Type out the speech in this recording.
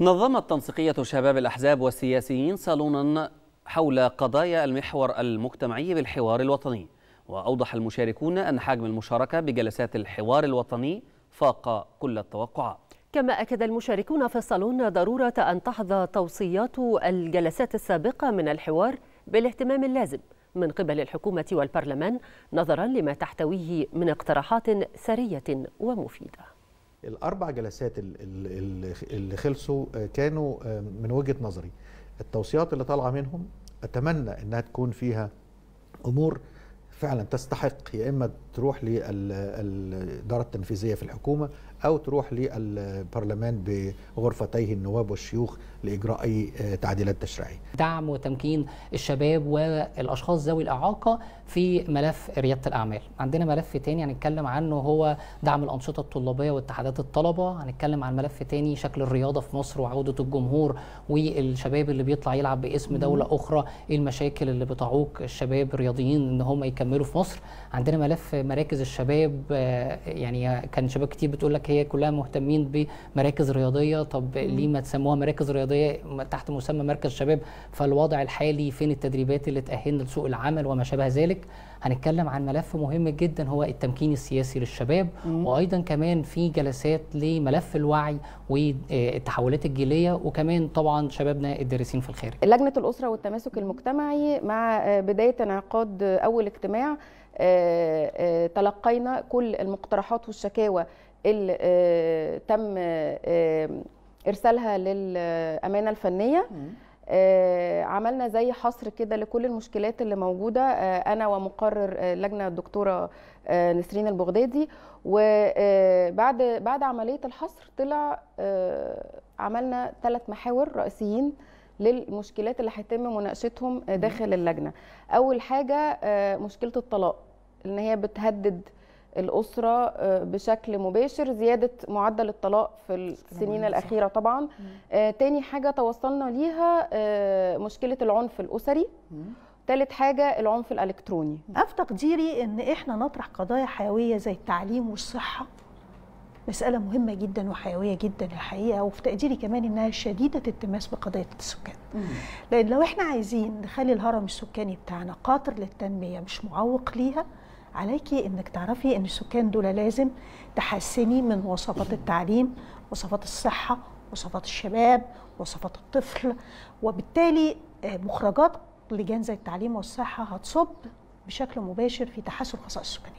نظمت تنسيقية شباب الأحزاب والسياسيين صالونا حول قضايا المحور المجتمعي بالحوار الوطني وأوضح المشاركون أن حجم المشاركة بجلسات الحوار الوطني فاق كل التوقعات كما أكد المشاركون في الصالون ضرورة أن تحظى توصيات الجلسات السابقة من الحوار بالاهتمام اللازم من قبل الحكومة والبرلمان نظرا لما تحتويه من اقتراحات سرية ومفيدة الاربع جلسات اللي خلصوا آه، كانوا آه، من وجهه نظري التوصيات اللي طالعه منهم اتمنى انها تكون فيها امور فعلا تستحق يا اما تروح للاداره التنفيذيه في الحكومه او تروح للبرلمان بغرفتيه النواب والشيوخ لاجراء اي آه، تعديلات تشريعيه. دعم وتمكين الشباب والاشخاص ذوي الاعاقه في ملف رياده الاعمال، عندنا ملف تاني هنتكلم عنه هو دعم الانشطه الطلابيه واتحادات الطلبه، هنتكلم عن ملف تاني شكل الرياضه في مصر وعوده الجمهور والشباب اللي بيطلع يلعب باسم دوله اخرى، ايه المشاكل اللي بتعوق الشباب الرياضيين ان هم يكملوا بنعمله في مصر عندنا ملف مراكز الشباب آه، يعني كان شباب كتير بتقول لك هي كلها مهتمين بمراكز رياضيه طب ليه ما تسموها مراكز رياضيه تحت مسمى مركز شباب فالوضع الحالي فين التدريبات اللي تاهلنا لسوق العمل وما شابه ذلك هنتكلم عن ملف مهم جدا هو التمكين السياسي للشباب مم. وايضا كمان في جلسات لملف الوعي والتحولات الجيليه وكمان طبعا شبابنا الدارسين في الخارج لجنه الاسره والتماسك المجتمعي مع آه، بدايه انعقاد اول اجتماع آه، آه، تلقينا كل المقترحات والشكاوى اللي آه، تم ارسالها للامانه الفنيه عملنا زي حصر كده لكل المشكلات اللي موجوده انا ومقرر لجنه الدكتوره نسرين البغدادي وبعد بعد عمليه الحصر طلع عملنا ثلاث محاور رئيسيين للمشكلات اللي هيتم مناقشتهم داخل اللجنه اول حاجه آه، مشكله الطلاق ان هي بتهدد الأسرة آه، بشكل مباشر زيادة معدل الطلاق في السنين الأخيرة طبعا آه، تاني حاجة توصلنا ليها مشكلة العنف الأسري ثالث حاجة العنف الإلكتروني في تقديري إن إحنا نطرح قضايا حيوية زي التعليم والصحة مساله مهمه جدا وحيويه جدا الحقيقه وفي تقديري كمان انها شديده التماس بقضيه السكان لان لو احنا عايزين نخلي الهرم السكاني بتاعنا قاطر للتنميه مش معوق ليها عليكي انك تعرفي ان السكان دول لازم تحسني من وصفات التعليم وصفات الصحه وصفات الشباب وصفات الطفل وبالتالي آه، مخرجات لجان زي التعليم والصحه هتصب بشكل مباشر في تحسن خصائص السكانيه